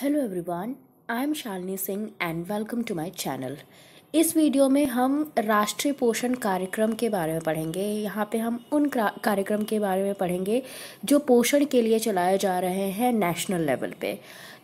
hello everyone I am Shalini Singh and welcome to my channel इस video में हम राष्ट्रीय पोषण कार्यक्रम के बारे में पढ़ेंगे यहाँ पे हम उन कार्यक्रम के बारे में पढ़ेंगे जो पोषण के लिए चलाए जा रहे हैं नेशनल लेवल पे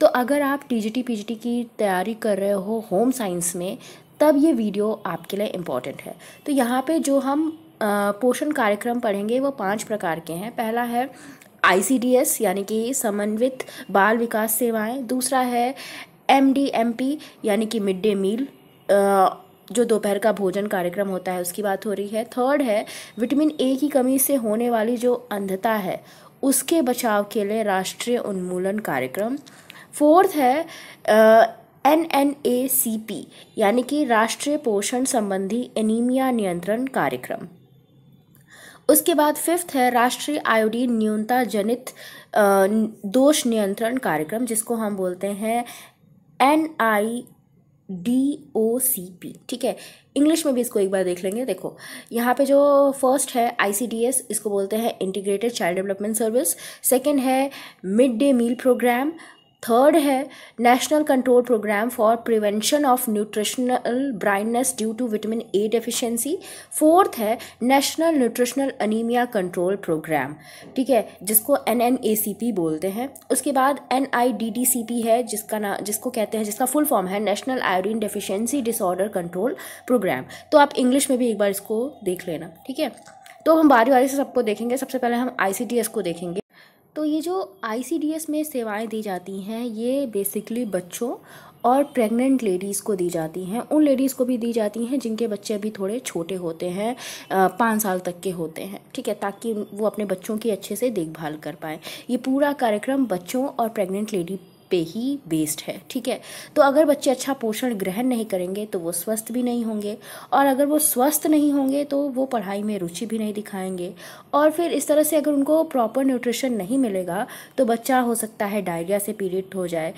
तो अगर आप टीजीटी पीजीटी की तैयारी कर रहे हो होम साइंस में तब ये वीडियो आपके लिए इम्पॉर्टेंट है तो यहाँ पर जो हम पोषण कार्यक्रम पढ़ेंगे वो पांच प्रकार के हैं पहला है आईसीडीएस यानी कि समन्वित बाल विकास सेवाएं दूसरा है एमडीएमपी यानी कि मिड डे मील जो दोपहर का भोजन कार्यक्रम होता है उसकी बात हो रही है थर्ड है विटामिन ए की कमी से होने वाली जो अंधता है उसके बचाव के लिए राष्ट्रीय उन्मूलन कार्यक्रम फोर्थ है N N A C P यानी कि राष्ट्रीय पोषण संबंधी एनीमिया नियंत्रण कार्यक्रम उसके बाद फिफ्थ है राष्ट्रीय आयोडीन न्यूनता जनित दोष नियंत्रण कार्यक्रम जिसको हम बोलते हैं N I D O C P ठीक है इंग्लिश में भी इसको एक बार देख लेंगे देखो यहाँ पे जो फर्स्ट है आई सी डी एस इसको बोलते हैं integrated child development service second है mid day meal programme third है national control programme for prevention of nutritional blindness due to vitamin A deficiency fourth है national nutritional anaemia control programme ठीक है जिसको N N A C P बोलते हैं उसके बाद N I D D C P है जिसका ना जिसको कहते हैं जिसका फुल फॉर्म है national iodine deficiency disorder control programme तो आप इंग्लिश में भी एक बार इसको देख लेना ठीक है तो हम बारी बारी से सबको देखेंगे सबसे पहले हम आई सी टी एस को देखेंगे तो ये जो आईसीडीएस में सेवाएं दी जाती हैं ये बेसिकली बच्चों और प्रेग्नेंट लेडीज़ को दी जाती हैं उन लेडीज़ को भी दी जाती हैं जिनके बच्चे अभी थोड़े छोटे होते हैं पाँच साल तक के होते हैं ठीक है ताकि वो अपने बच्चों की अच्छे से देखभाल कर पाए ये पूरा कार्यक्रम बच्चों और प्रेग्नेंट लेडी पे ही बेस्ड है ठीक है तो अगर बच्चे अच्छा पोषण ग्रहण नहीं करेंगे तो वो स्वस्थ भी नहीं होंगे और अगर वो स्वस्थ नहीं होंगे तो वो पढ़ाई में रुचि भी नहीं दिखाएंगे और फिर इस तरह से अगर उनको प्रॉपर न्यूट्रिशन नहीं मिलेगा तो बच्चा हो सकता है डायरिया से पीड़ित हो जाए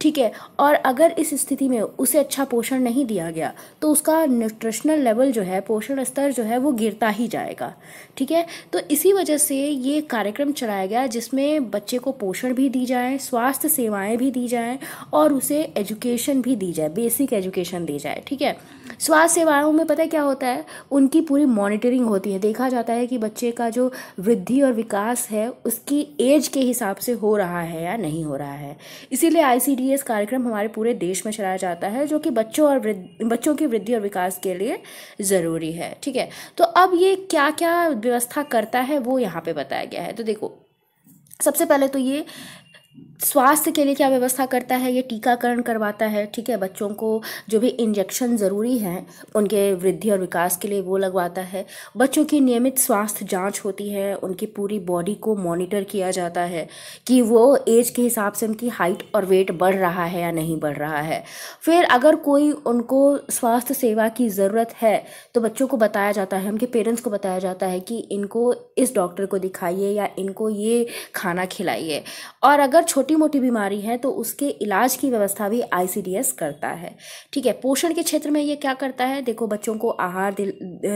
ठीक है और अगर इस स्थिति में उसे अच्छा पोषण नहीं दिया गया तो उसका न्यूट्रिशनल लेवल जो है पोषण स्तर जो है वो गिरता ही जाएगा ठीक है तो इसी वजह से ये कार्यक्रम चलाया गया जिसमें बच्चे को पोषण भी दी जाए स्वास्थ्य सेवाएं भी दी जाएँ और उसे एजुकेशन भी दी जाए बेसिक एजुकेशन दी जाए ठीक है स्वास्थ्य सेवाओं में पता है क्या होता है उनकी पूरी मॉनिटरिंग होती है देखा जाता है कि बच्चे का जो वृद्धि और विकास है उसकी एज के हिसाब से हो रहा है या नहीं हो रहा है इसीलिए आई लिए इस कार्यक्रम हमारे पूरे देश में चलाया जाता है जो कि बच्चों और बच्चों की वृद्धि और विकास के लिए ज़रूरी है ठीक है तो अब ये क्या क्या व्यवस्था करता है वो यहाँ पे बताया गया है तो देखो सबसे पहले तो ये स्वास्थ्य के लिए क्या व्यवस्था करता है ये टीकाकरण करवाता है ठीक है बच्चों को जो भी इंजेक्शन ज़रूरी हैं उनके वृद्धि और विकास के लिए वो लगवाता है बच्चों की नियमित स्वास्थ्य जांच होती है उनकी पूरी बॉडी को मॉनिटर किया जाता है कि वो एज के हिसाब से उनकी हाइट और वेट बढ़ रहा है या नहीं बढ़ रहा है फिर अगर कोई उनको स्वास्थ्य सेवा की ज़रूरत है तो बच्चों को बताया जाता है उनके पेरेंट्स को बताया जाता है कि इनको इस डॉक्टर को दिखाइए या इनको ये खाना खिलाइए और अगर छोटे छोटी मोटी बीमारी है तो उसके इलाज की व्यवस्था भी आईसीडीएस करता है ठीक है पोषण के क्षेत्र में ये क्या करता है देखो बच्चों को आहार दे,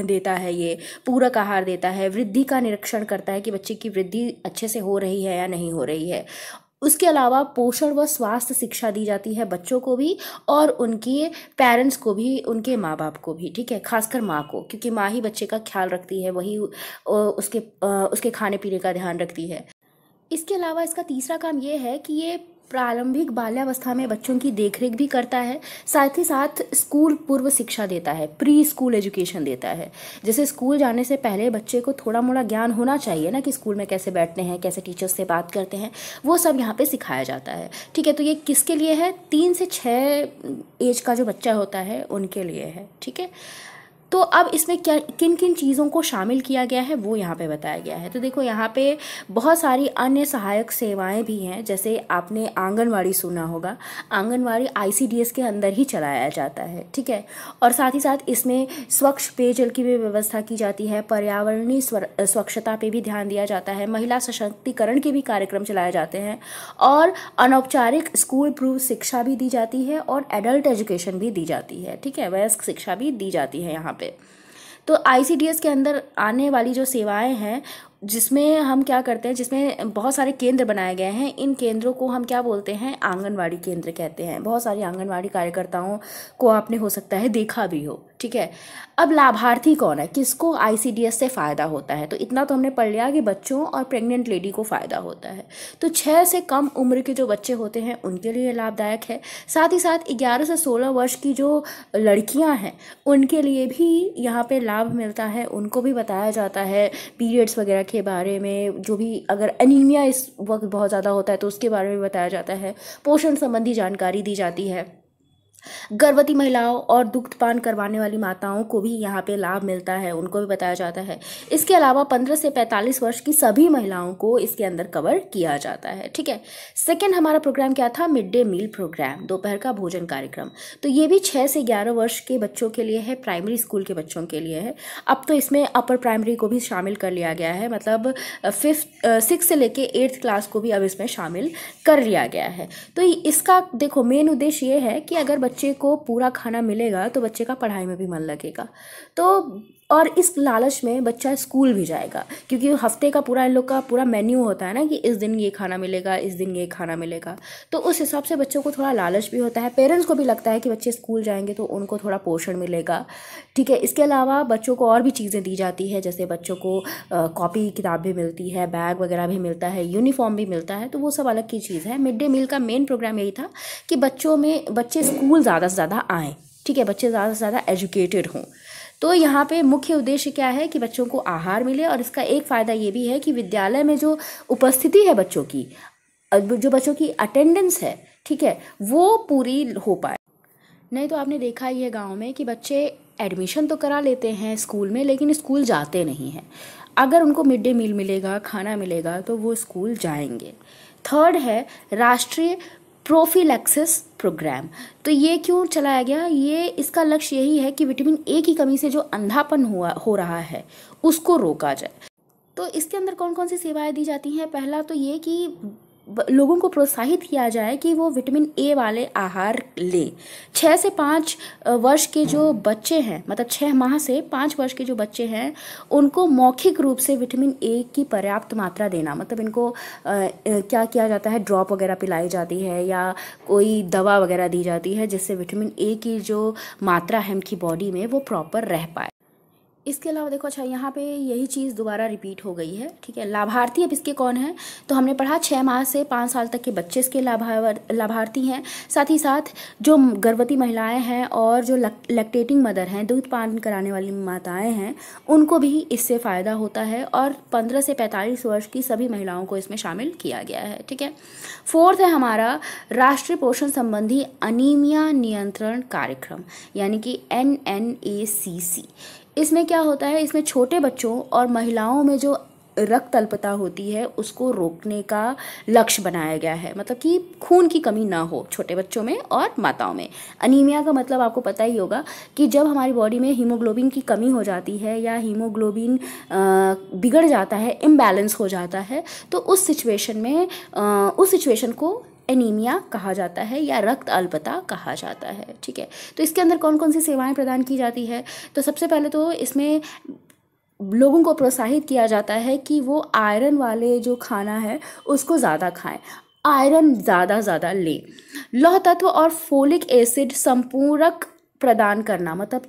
देता है ये पूरक आहार देता है वृद्धि का निरीक्षण करता है कि बच्चे की वृद्धि अच्छे से हो रही है या नहीं हो रही है उसके अलावा पोषण व स्वास्थ्य शिक्षा दी जाती है बच्चों को भी और उनके पेरेंट्स को भी उनके माँ बाप को भी ठीक है खासकर माँ को क्योंकि माँ ही बच्चे का ख्याल रखती है वही उसके उसके खाने पीने का ध्यान रखती है इसके अलावा इसका तीसरा काम ये है कि ये प्रारंभिक बाल्यावस्था में बच्चों की देखरेख भी करता है साथ ही साथ स्कूल पूर्व शिक्षा देता है प्री स्कूल एजुकेशन देता है जैसे स्कूल जाने से पहले बच्चे को थोड़ा मोड़ा ज्ञान होना चाहिए ना कि स्कूल में कैसे बैठते हैं कैसे टीचर्स से बात करते हैं वो सब यहाँ पे सिखाया जाता है ठीक है तो ये किसके लिए है तीन से छः एज का जो बच्चा होता है उनके लिए है ठीक है तो अब इसमें क्या किन किन चीज़ों को शामिल किया गया है वो यहाँ पे बताया गया है तो देखो यहाँ पे बहुत सारी अन्य सहायक सेवाएं भी हैं जैसे आपने आंगनवाड़ी सुना होगा आंगनवाड़ी आईसीडीएस के अंदर ही चलाया जाता है ठीक है और साथ ही साथ इसमें स्वच्छ पेयजल की भी व्यवस्था की जाती है पर्यावरणीय स्वच्छता पर भी ध्यान दिया जाता है महिला सशक्तिकरण के भी कार्यक्रम चलाए जाते हैं और अनौपचारिक स्कूल प्रूव शिक्षा भी दी जाती है और एडल्ट एजुकेशन भी दी जाती है ठीक है वयस्क शिक्षा भी दी जाती है यहाँ पे तो आई के अंदर आने वाली जो सेवाएं हैं जिसमें हम क्या करते हैं जिसमें बहुत सारे केंद्र बनाए गए हैं इन केंद्रों को हम क्या बोलते हैं आंगनवाड़ी केंद्र कहते हैं बहुत सारी आंगनवाड़ी कार्यकर्ताओं को आपने हो सकता है देखा भी हो ठीक है अब लाभार्थी कौन है किसको आईसीडीएस से फ़ायदा होता है तो इतना तो हमने पढ़ लिया कि बच्चों और प्रेग्नेंट लेडी को फ़ायदा होता है तो छः से कम उम्र के जो बच्चे होते हैं उनके लिए लाभदायक है साथ ही साथ ग्यारह से सोलह वर्ष की जो लड़कियां हैं उनके लिए भी यहाँ पे लाभ मिलता है उनको भी बताया जाता है पीरियड्स वगैरह के बारे में जो भी अगर अनिमिया इस वक्त बहुत ज़्यादा होता है तो उसके बारे में बताया जाता है पोषण संबंधी जानकारी दी जाती है गर्भवती महिलाओं और दुग्धपान करवाने वाली माताओं को भी यहाँ पे लाभ मिलता है उनको भी बताया जाता है इसके अलावा 15 से 45 वर्ष की सभी महिलाओं को इसके अंदर कवर किया जाता है ठीक है सेकेंड हमारा प्रोग्राम क्या था मिड डे मील प्रोग्राम दोपहर का भोजन कार्यक्रम तो ये भी छः से ग्यारह वर्ष के बच्चों के लिए है प्राइमरी स्कूल के बच्चों के लिए है अब तो इसमें अपर प्राइमरी को भी शामिल कर लिया गया है मतलब फिफ्थ सिक्स से लेकर एट्थ क्लास को भी अब इसमें शामिल कर लिया गया है तो इसका देखो मेन उद्देश्य ये है कि अगर बच्चे को पूरा खाना मिलेगा तो बच्चे का पढ़ाई में भी मन लगेगा तो और इस लालच में बच्चा स्कूल भी जाएगा क्योंकि हफ्ते का पूरा इन लोग का पूरा मेन्यू होता है ना कि इस दिन ये खाना मिलेगा इस दिन ये खाना मिलेगा तो उस हिसाब से बच्चों को थोड़ा लालच भी होता है पेरेंट्स को भी लगता है कि बच्चे स्कूल जाएंगे तो उनको थोड़ा पोषण मिलेगा ठीक है इसके अलावा बच्चों को और भी चीज़ें दी जाती है जैसे बच्चों को कॉपी किताब भी मिलती है बैग वगैरह भी मिलता है यूनिफॉर्म भी मिलता है तो वो सब अलग की चीज़ है मिड डे मील का मेन प्रोग्राम यही था कि बच्चों में बच्चे स्कूल ज़्यादा से ज़्यादा आएँ ठीक है बच्चे ज़्यादा से ज़्यादा एजुकेटेड हों तो यहाँ पे मुख्य उद्देश्य क्या है कि बच्चों को आहार मिले और इसका एक फ़ायदा ये भी है कि विद्यालय में जो उपस्थिति है बच्चों की जो बच्चों की अटेंडेंस है ठीक है वो पूरी हो पाए नहीं तो आपने देखा ही है गाँव में कि बच्चे एडमिशन तो करा लेते हैं स्कूल में लेकिन स्कूल जाते नहीं हैं अगर उनको मिड डे मील मिलेगा खाना मिलेगा तो वो स्कूल जाएंगे थर्ड है राष्ट्रीय प्रोफिलैक्सिस प्रोग्राम तो ये क्यों चलाया गया ये इसका लक्ष्य यही है कि विटामिन ए की कमी से जो अंधापन हुआ हो रहा है उसको रोका जाए तो इसके अंदर कौन कौन सी सेवाएं दी जाती हैं पहला तो ये कि लोगों को प्रोत्साहित किया जाए कि वो विटामिन ए वाले आहार लें छः से पाँच वर्ष के जो बच्चे हैं मतलब छः माह से पाँच वर्ष के जो बच्चे हैं उनको मौखिक रूप से विटामिन ए की पर्याप्त मात्रा देना मतलब इनको आ, क्या किया जाता है ड्रॉप वगैरह पिलाई जाती है या कोई दवा वगैरह दी जाती है जिससे विटामिन ए की जो मात्रा है उनकी बॉडी में वो प्रॉपर रह पाए इसके अलावा देखो अच्छा यहाँ पे यही चीज़ दोबारा रिपीट हो गई है ठीक है लाभार्थी अब इसके कौन हैं तो हमने पढ़ा छः माह से पाँच साल तक के बच्चे इसके लाभावर लाभार्थी हैं साथ ही साथ जो गर्भवती महिलाएं हैं और जो लैक्टेटिंग मदर हैं दूध पान कराने वाली माताएं हैं उनको भी इससे फ़ायदा होता है और पंद्रह से पैंतालीस वर्ष की सभी महिलाओं को इसमें शामिल किया गया है ठीक है फोर्थ है हमारा राष्ट्रीय पोषण संबंधी अनिमिया नियंत्रण कार्यक्रम यानी कि एन इसमें क्या होता है इसमें छोटे बच्चों और महिलाओं में जो रक्त अल्पता होती है उसको रोकने का लक्ष्य बनाया गया है मतलब कि खून की कमी ना हो छोटे बच्चों में और माताओं में अनीमिया का मतलब आपको पता ही होगा कि जब हमारी बॉडी में हीमोग्लोबिन की कमी हो जाती है या हीमोग्लोबिन बिगड़ जाता है इम्बैलेंस हो जाता है तो उस सिचुएशन में उस सिचुएशन को एनीमिया कहा जाता है या रक्त अल्पता कहा जाता है ठीक है तो इसके अंदर कौन कौन सी सेवाएं प्रदान की जाती है तो सबसे पहले तो इसमें लोगों को प्रोत्साहित किया जाता है कि वो आयरन वाले जो खाना है उसको ज़्यादा खाएं आयरन ज़्यादा ज़्यादा लें लौह तत्व और फोलिक एसिड संपूरक प्रदान करना मतलब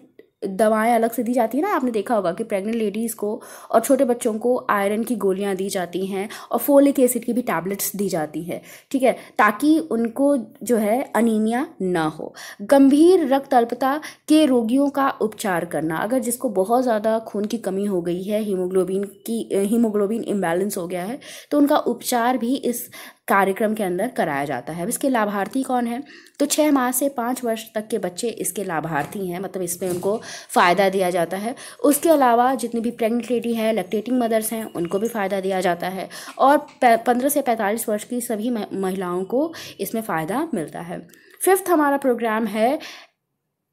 दवाएं अलग से दी जाती है ना आपने देखा होगा कि प्रेग्नेंट लेडीज़ को और छोटे बच्चों को आयरन की गोलियां दी जाती हैं और फोलिक एसिड की भी टैबलेट्स दी जाती है ठीक है ताकि उनको जो है अनिमिया ना हो गंभीर रक्त अल्पता के रोगियों का उपचार करना अगर जिसको बहुत ज़्यादा खून की कमी हो गई है हीमोग्लोबिन की हीमोग्लोबिन इम्बैलेंस हो गया है तो उनका उपचार भी इस कार्यक्रम के अंदर कराया जाता है अब इसके लाभार्थी कौन है तो छः माह से पाँच वर्ष तक के बच्चे इसके लाभार्थी हैं मतलब इसमें उनको फ़ायदा दिया जाता है उसके अलावा जितनी भी प्रेगनेंट लेडी हैं लैक्टेटिंग मदर्स हैं उनको भी फ़ायदा दिया जाता है और पंद्रह से पैंतालीस वर्ष की सभी महिलाओं को इसमें फ़ायदा मिलता है फिफ्थ हमारा प्रोग्राम है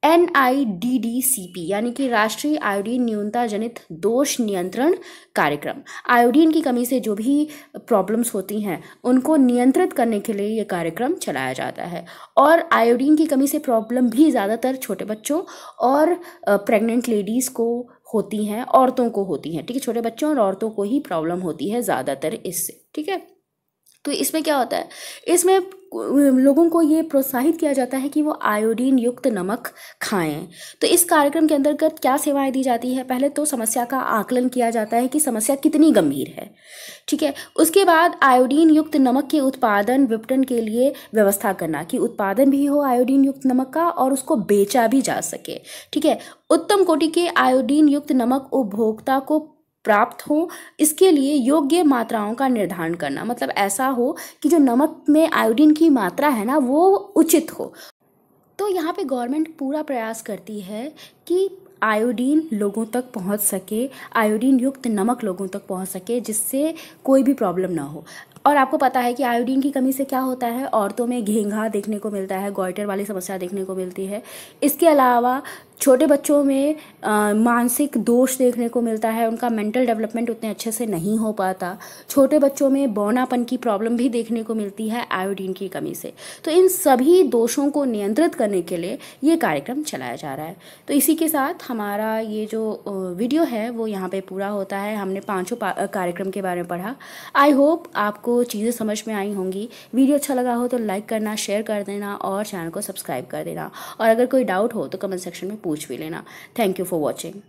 N I D D C P यानी कि राष्ट्रीय आयोडीन न्यूनता जनित दोष नियंत्रण कार्यक्रम आयोडीन की कमी से जो भी प्रॉब्लम्स होती हैं उनको नियंत्रित करने के लिए ये कार्यक्रम चलाया जाता है और आयोडीन की कमी से प्रॉब्लम भी ज़्यादातर छोटे बच्चों और प्रेग्नेंट लेडीज़ को होती हैं औरतों को होती हैं ठीक है छोटे बच्चों और औरतों को ही प्रॉब्लम होती है ज़्यादातर इससे ठीक है तो इसमें क्या होता है इसमें लोगों को ये प्रोत्साहित किया जाता है कि वो आयोडीन युक्त नमक खाएं तो इस कार्यक्रम के अंतर्गत क्या सेवाएं दी जाती है पहले तो समस्या का आकलन किया जाता है कि समस्या कितनी गंभीर है ठीक है उसके बाद आयोडीन युक्त नमक के उत्पादन विपणन के लिए व्यवस्था करना कि उत्पादन भी हो आयोडीन युक्त नमक का और उसको बेचा भी जा सके ठीक है उत्तम कोटि के आयोडीन युक्त नमक उपभोक्ता को प्राप्त हो इसके लिए योग्य मात्राओं का निर्धारण करना मतलब ऐसा हो कि जो नमक में आयोडीन की मात्रा है ना वो उचित हो तो यहाँ पे गवर्नमेंट पूरा प्रयास करती है कि आयोडीन लोगों तक पहुंच सके आयोडीन युक्त नमक लोगों तक पहुंच सके जिससे कोई भी प्रॉब्लम ना हो और आपको पता है कि आयोडीन की कमी से क्या होता है औरतों में घेंघा देखने को मिलता है गोइटर वाली समस्या देखने को मिलती है इसके अलावा छोटे बच्चों में आ, मानसिक दोष देखने को मिलता है उनका मेंटल डेवलपमेंट उतने अच्छे से नहीं हो पाता छोटे बच्चों में बौनापन की प्रॉब्लम भी देखने को मिलती है आयोडीन की कमी से तो इन सभी दोषों को नियंत्रित करने के लिए ये कार्यक्रम चलाया जा रहा है तो इसी के साथ हमारा ये जो वीडियो है वो यहाँ पर पूरा होता है हमने पाँचों कार्यक्रम के बारे में पढ़ा आई होप आपको चीज़ें समझ में आई होंगी वीडियो अच्छा लगा हो तो लाइक करना शेयर कर देना और चैनल को सब्सक्राइब कर देना और अगर कोई डाउट हो तो कमेंट सेक्शन में पूछ भी लेना थैंक यू फॉर वॉचिंग